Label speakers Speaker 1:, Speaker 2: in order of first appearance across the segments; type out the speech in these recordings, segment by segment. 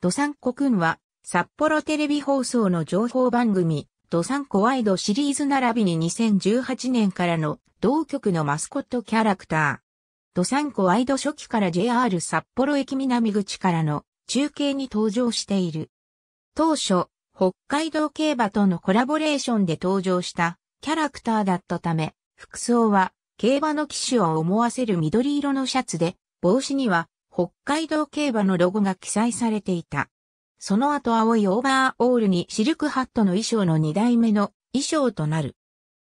Speaker 1: ドサンコくんは、札幌テレビ放送の情報番組、ドサンコワイドシリーズ並びに2018年からの同局のマスコットキャラクター。ドサンコワイド初期から JR 札幌駅南口からの中継に登場している。当初、北海道競馬とのコラボレーションで登場したキャラクターだったため、服装は競馬の騎手を思わせる緑色のシャツで、帽子には北海道競馬のロゴが記載されていた。その後青いオーバーオールにシルクハットの衣装の2代目の衣装となる。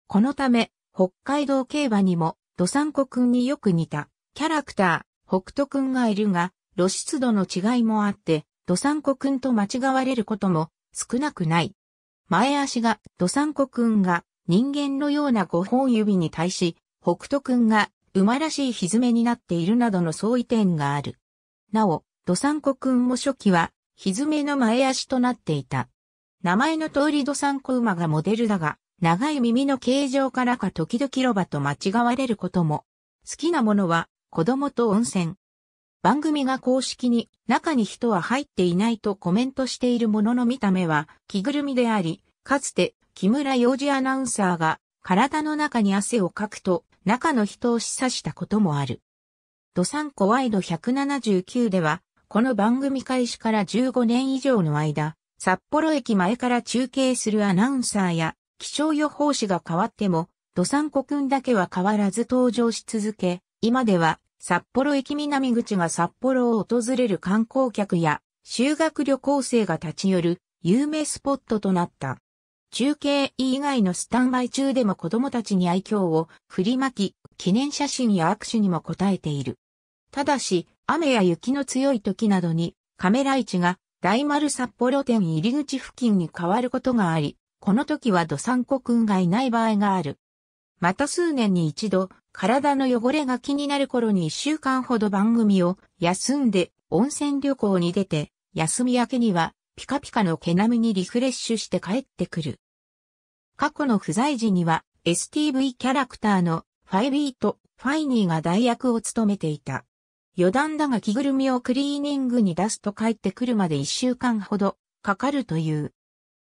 Speaker 1: このため、北海道競馬にも、ドサンコくんによく似た、キャラクター、北斗くんがいるが、露出度の違いもあって、ドサンコくんと間違われることも少なくない。前足がドサンコくんが人間のような5本指に対し、北斗くんが馬らしい蹄になっているなどの相違点がある。なお、ドサンコ君も初期は、ひずめの前足となっていた。名前の通りドサンコ馬がモデルだが、長い耳の形状からか時々ロバと間違われることも。好きなものは、子供と温泉。番組が公式に中に人は入っていないとコメントしているものの見た目は着ぐるみであり、かつて木村洋二アナウンサーが体の中に汗をかくと中の人を示唆したこともある。ドサンコワイド179では、この番組開始から15年以上の間、札幌駅前から中継するアナウンサーや気象予報士が変わっても、ドサンコくんだけは変わらず登場し続け、今では札幌駅南口が札幌を訪れる観光客や修学旅行生が立ち寄る有名スポットとなった。中継以外のスタンバイ中でも子供たちに愛嬌を振りまき、記念写真や握手にも応えている。ただし、雨や雪の強い時などに、カメラ位置が大丸札幌店入り口付近に変わることがあり、この時は土産国コがいない場合がある。また数年に一度、体の汚れが気になる頃に一週間ほど番組を休んで温泉旅行に出て、休み明けにはピカピカの毛並みにリフレッシュして帰ってくる。過去の不在時には STV キャラクターのファイビーとファイニーが代役を務めていた。余談だが着ぐるみをクリーニングに出すと帰ってくるまで1週間ほどかかるという。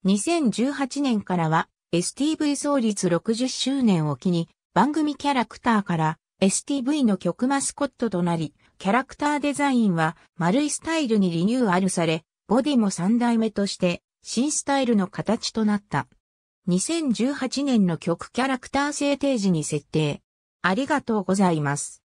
Speaker 1: 2018年からは STV 創立60周年を機に番組キャラクターから STV の曲マスコットとなり、キャラクターデザインは丸いスタイルにリニューアルされ、ボディも3代目として新スタイルの形となった。2018年の曲キャラクター制定時に設定。ありがとうございます。